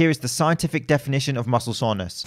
Here is the scientific definition of muscle soreness.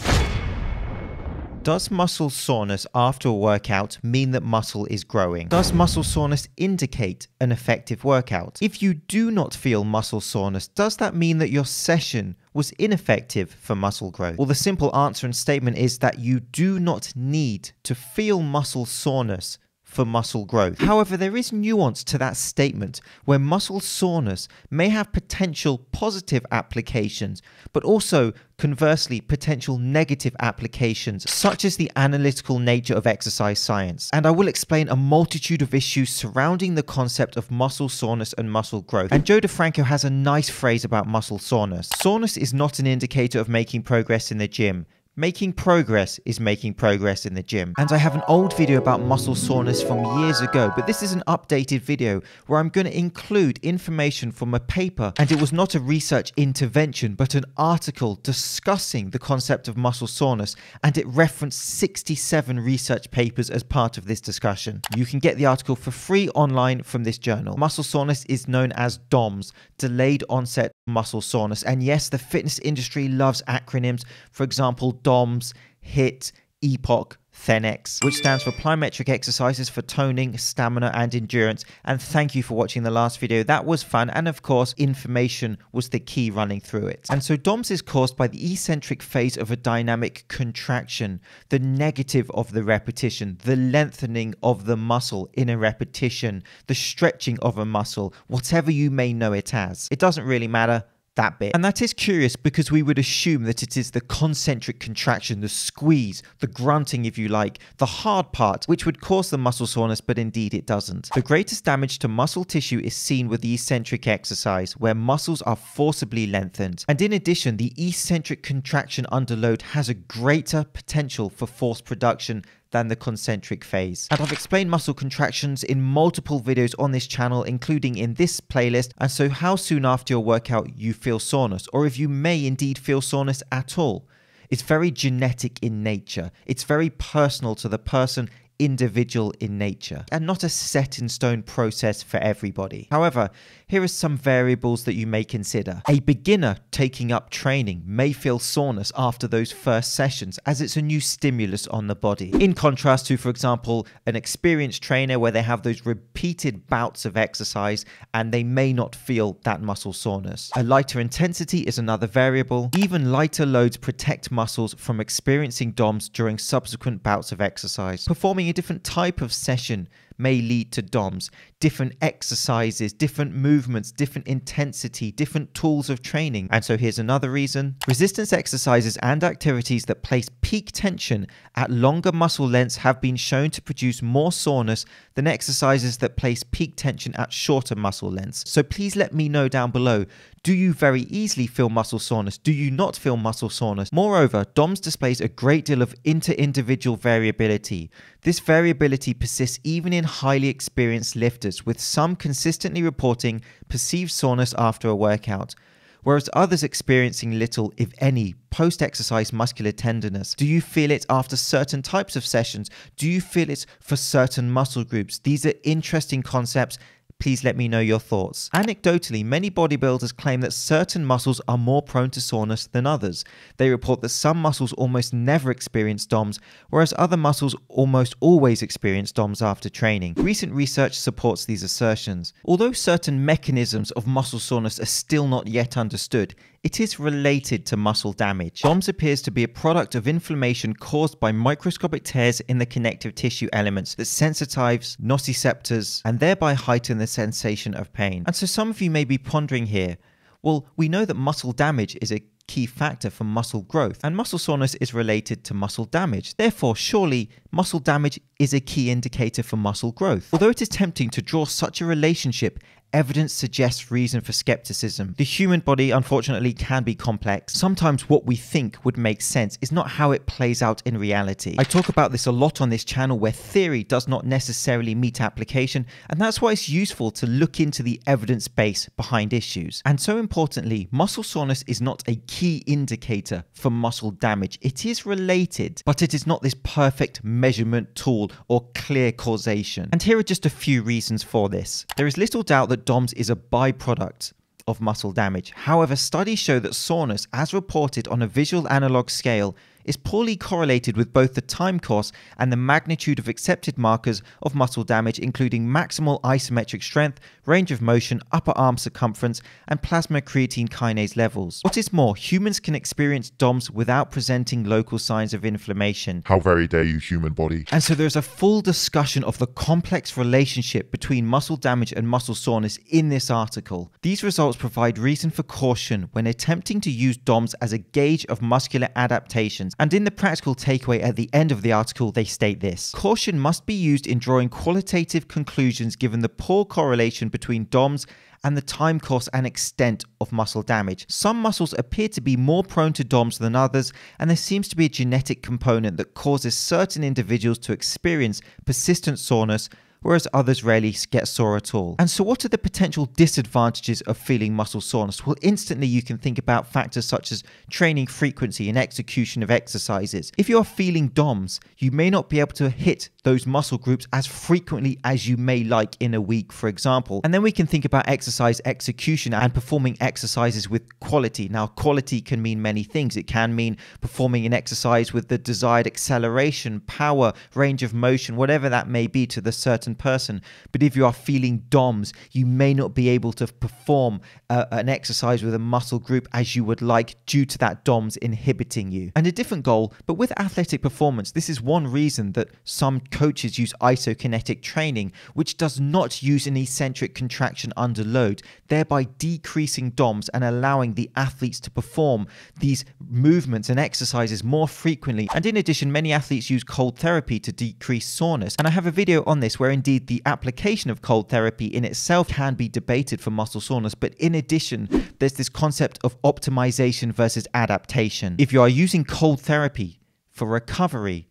Does muscle soreness after a workout mean that muscle is growing? Does muscle soreness indicate an effective workout? If you do not feel muscle soreness, does that mean that your session was ineffective for muscle growth? Well, the simple answer and statement is that you do not need to feel muscle soreness for muscle growth. However, there is nuance to that statement where muscle soreness may have potential positive applications, but also, conversely, potential negative applications, such as the analytical nature of exercise science. And I will explain a multitude of issues surrounding the concept of muscle soreness and muscle growth. And Joe DeFranco has a nice phrase about muscle soreness. Soreness is not an indicator of making progress in the gym. Making progress is making progress in the gym. And I have an old video about muscle soreness from years ago, but this is an updated video where I'm going to include information from a paper, and it was not a research intervention, but an article discussing the concept of muscle soreness, and it referenced 67 research papers as part of this discussion. You can get the article for free online from this journal. Muscle soreness is known as DOMS, delayed onset muscle soreness. And yes, the fitness industry loves acronyms. For example, DOMS, HIT, epoch, Thenex, which stands for plyometric exercises for toning, stamina, and endurance. And thank you for watching the last video. That was fun. And of course, information was the key running through it. And so DOMS is caused by the eccentric phase of a dynamic contraction, the negative of the repetition, the lengthening of the muscle in a repetition, the stretching of a muscle, whatever you may know it as. It doesn't really matter that bit. And that is curious because we would assume that it is the concentric contraction, the squeeze, the grunting, if you like, the hard part, which would cause the muscle soreness, but indeed it doesn't. The greatest damage to muscle tissue is seen with the eccentric exercise, where muscles are forcibly lengthened. And in addition, the eccentric contraction under load has a greater potential for force production than the concentric phase. And I've explained muscle contractions in multiple videos on this channel, including in this playlist, and so how soon after your workout you feel soreness, or if you may indeed feel soreness at all. It's very genetic in nature. It's very personal to the person individual in nature and not a set in stone process for everybody. However, here are some variables that you may consider. A beginner taking up training may feel soreness after those first sessions as it's a new stimulus on the body. In contrast to, for example, an experienced trainer where they have those repeated bouts of exercise and they may not feel that muscle soreness. A lighter intensity is another variable. Even lighter loads protect muscles from experiencing DOMS during subsequent bouts of exercise. Performing a different type of session may lead to DOMS. Different exercises, different movements, different intensity, different tools of training. And so here's another reason. Resistance exercises and activities that place peak tension at longer muscle lengths have been shown to produce more soreness than exercises that place peak tension at shorter muscle lengths. So please let me know down below, do you very easily feel muscle soreness? Do you not feel muscle soreness? Moreover, DOMS displays a great deal of inter-individual variability. This variability persists even in highly experienced lifters, with some consistently reporting perceived soreness after a workout, whereas others experiencing little, if any, post exercise muscular tenderness? Do you feel it after certain types of sessions? Do you feel it for certain muscle groups? These are interesting concepts Please let me know your thoughts. Anecdotally, many bodybuilders claim that certain muscles are more prone to soreness than others. They report that some muscles almost never experience DOMS, whereas other muscles almost always experience DOMS after training. Recent research supports these assertions. Although certain mechanisms of muscle soreness are still not yet understood, it is related to muscle damage. DOMS appears to be a product of inflammation caused by microscopic tears in the connective tissue elements that sensitize nociceptors and thereby heighten the sensation of pain. And so some of you may be pondering here, well, we know that muscle damage is a key factor for muscle growth, and muscle soreness is related to muscle damage. Therefore, surely muscle damage is a key indicator for muscle growth. Although it is tempting to draw such a relationship, Evidence suggests reason for skepticism. The human body, unfortunately, can be complex. Sometimes what we think would make sense is not how it plays out in reality. I talk about this a lot on this channel where theory does not necessarily meet application, and that's why it's useful to look into the evidence base behind issues. And so importantly, muscle soreness is not a key indicator for muscle damage. It is related, but it is not this perfect measurement tool or clear causation. And here are just a few reasons for this. There is little doubt that DOMS is a byproduct of muscle damage. However, studies show that soreness, as reported on a visual analog scale, is poorly correlated with both the time course and the magnitude of accepted markers of muscle damage, including maximal isometric strength, range of motion, upper arm circumference, and plasma creatine kinase levels. What is more, humans can experience DOMS without presenting local signs of inflammation. How very dare you, human body. And so there's a full discussion of the complex relationship between muscle damage and muscle soreness in this article. These results provide reason for caution when attempting to use DOMS as a gauge of muscular adaptations and in the practical takeaway at the end of the article, they state this caution must be used in drawing qualitative conclusions given the poor correlation between DOMS and the time course and extent of muscle damage. Some muscles appear to be more prone to DOMS than others, and there seems to be a genetic component that causes certain individuals to experience persistent soreness whereas others rarely get sore at all. And so what are the potential disadvantages of feeling muscle soreness? Well, instantly you can think about factors such as training frequency and execution of exercises. If you are feeling DOMS, you may not be able to hit those muscle groups as frequently as you may like in a week, for example. And then we can think about exercise execution and performing exercises with quality. Now, quality can mean many things. It can mean performing an exercise with the desired acceleration, power, range of motion, whatever that may be to the certain certain person. But if you are feeling DOMS, you may not be able to perform uh, an exercise with a muscle group as you would like due to that DOMS inhibiting you. And a different goal, but with athletic performance, this is one reason that some coaches use isokinetic training, which does not use an eccentric contraction under load, thereby decreasing DOMS and allowing the athletes to perform these movements and exercises more frequently. And in addition, many athletes use cold therapy to decrease soreness. And I have a video on this where in indeed the application of cold therapy in itself can be debated for muscle soreness, but in addition, there's this concept of optimization versus adaptation. If you are using cold therapy for recovery,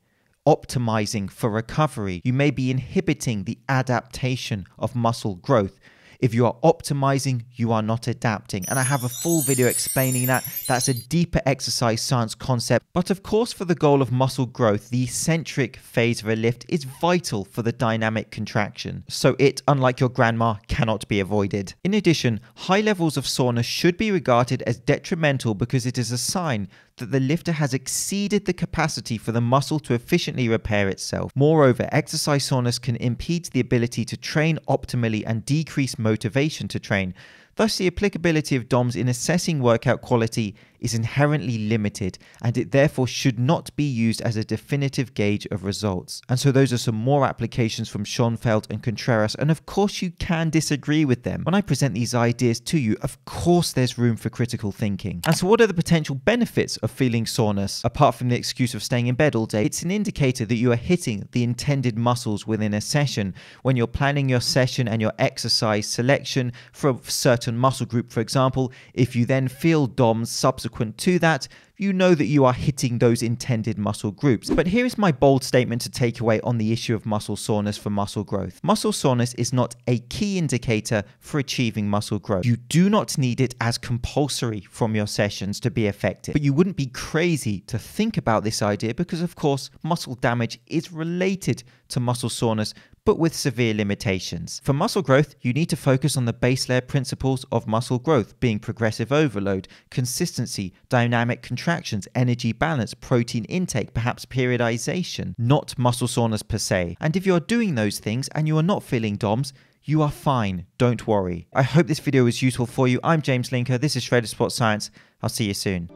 optimizing for recovery, you may be inhibiting the adaptation of muscle growth. If you are optimizing, you are not adapting. And I have a full video explaining that. That's a deeper exercise science concept. But of course, for the goal of muscle growth, the eccentric phase of a lift is vital for the dynamic contraction. So it, unlike your grandma, cannot be avoided. In addition, high levels of soreness should be regarded as detrimental because it is a sign that the lifter has exceeded the capacity for the muscle to efficiently repair itself. Moreover, exercise soreness can impede the ability to train optimally and decrease motivation to train. Thus, the applicability of DOMS in assessing workout quality is inherently limited and it therefore should not be used as a definitive gauge of results. And so those are some more applications from Schoenfeld and Contreras, and of course you can disagree with them. When I present these ideas to you, of course there's room for critical thinking. And so what are the potential benefits of feeling soreness? Apart from the excuse of staying in bed all day, it's an indicator that you are hitting the intended muscles within a session. When you're planning your session and your exercise selection for a certain muscle group, for example, if you then feel DOMs subsequently subsequent to that, you know that you are hitting those intended muscle groups. But here is my bold statement to take away on the issue of muscle soreness for muscle growth. Muscle soreness is not a key indicator for achieving muscle growth. You do not need it as compulsory from your sessions to be effective. But you wouldn't be crazy to think about this idea because, of course, muscle damage is related to muscle soreness but with severe limitations. For muscle growth, you need to focus on the base layer principles of muscle growth, being progressive overload, consistency, dynamic contractions, energy balance, protein intake, perhaps periodization, not muscle soreness per se. And if you are doing those things and you are not feeling DOMS, you are fine, don't worry. I hope this video was useful for you. I'm James Linker, this is Shredder Sports Science. I'll see you soon.